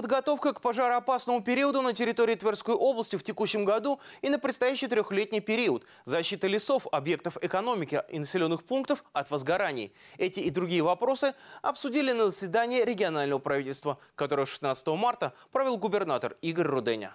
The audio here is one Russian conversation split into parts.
Подготовка к пожароопасному периоду на территории Тверской области в текущем году и на предстоящий трехлетний период. Защита лесов, объектов экономики и населенных пунктов от возгораний. Эти и другие вопросы обсудили на заседании регионального правительства, которое 16 марта провел губернатор Игорь Руденя.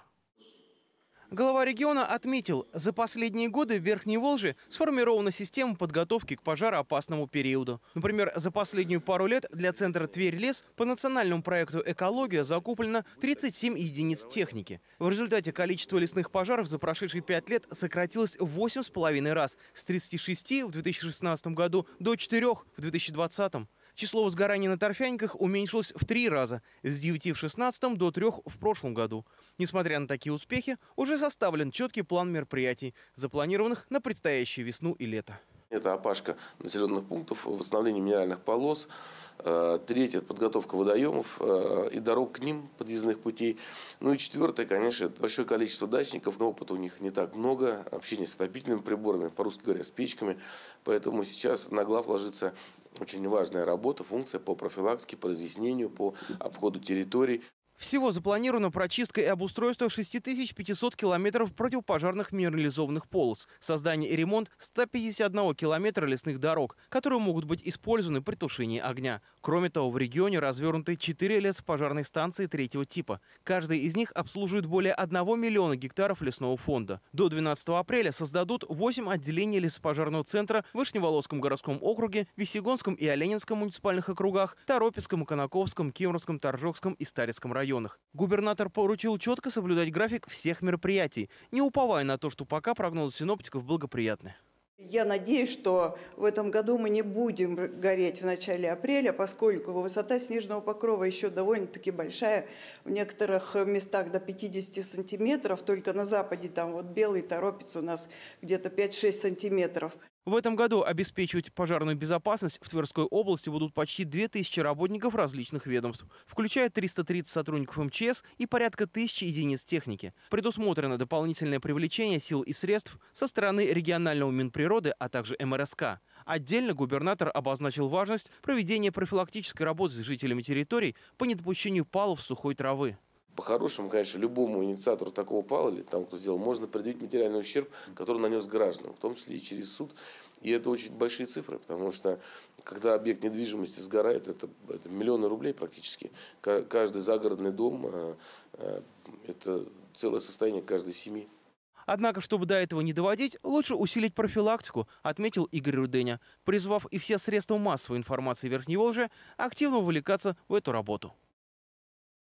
Глава региона отметил, за последние годы в Верхней Волже сформирована система подготовки к пожароопасному периоду. Например, за последнюю пару лет для центра Тверь-Лес по национальному проекту «Экология» закуплено 37 единиц техники. В результате количество лесных пожаров за прошедшие пять лет сократилось в 8,5 раз – с 36 в 2016 году до 4 в 2020. Число возгораний на торфяниках уменьшилось в три раза – с 9 в 16 до 3 в прошлом году. Несмотря на такие успехи, уже составлен четкий план мероприятий, запланированных на предстоящую весну и лето. Это опашка населенных пунктов, восстановление минеральных полос. Э, Третье – это подготовка водоемов э, и дорог к ним, подъездных путей. Ну и четвертое, конечно, это большое количество дачников, но опыта у них не так много. Общение с отопительными приборами, по-русски говоря, с печками. Поэтому сейчас на глав ложится очень важная работа, функция по профилактике, по разъяснению, по обходу территорий. Всего запланирована прочистка и обустройство 6500 километров противопожарных минерализованных полос, создание и ремонт 151 километра лесных дорог, которые могут быть использованы при тушении огня. Кроме того, в регионе развернуты 4 лесопожарные станции третьего типа. Каждая из них обслуживает более 1 миллиона гектаров лесного фонда. До 12 апреля создадут 8 отделений лесопожарного центра в Вышневолодском городском округе, Весегонском и Оленинском муниципальных округах, Торопецком, Конаковском, Кимровском, Торжокском и Старецком районах районах. Губернатор поручил четко соблюдать график всех мероприятий, не уповая на то, что пока прогнозы синоптиков благоприятны. Я надеюсь, что в этом году мы не будем гореть в начале апреля, поскольку высота снежного покрова еще довольно-таки большая. В некоторых местах до 50 сантиметров, только на западе там вот белый торопец у нас где-то 5-6 сантиметров. В этом году обеспечивать пожарную безопасность в Тверской области будут почти 2000 работников различных ведомств, включая 330 сотрудников МЧС и порядка 1000 единиц техники. Предусмотрено дополнительное привлечение сил и средств со стороны регионального Минприроды, а также МРСК. Отдельно губернатор обозначил важность проведения профилактической работы с жителями территорий по недопущению палов сухой травы. По-хорошему, конечно, любому инициатору такого пала или тому, кто сделал, можно предъявить материальный ущерб, который нанес гражданам, в том числе и через суд и это очень большие цифры, потому что когда объект недвижимости сгорает, это, это миллионы рублей практически. Каждый загородный дом а, – а, это целое состояние каждой семьи. Однако, чтобы до этого не доводить, лучше усилить профилактику, отметил Игорь Руденя, призвав и все средства массовой информации Верхней Волжи активно увлекаться в эту работу.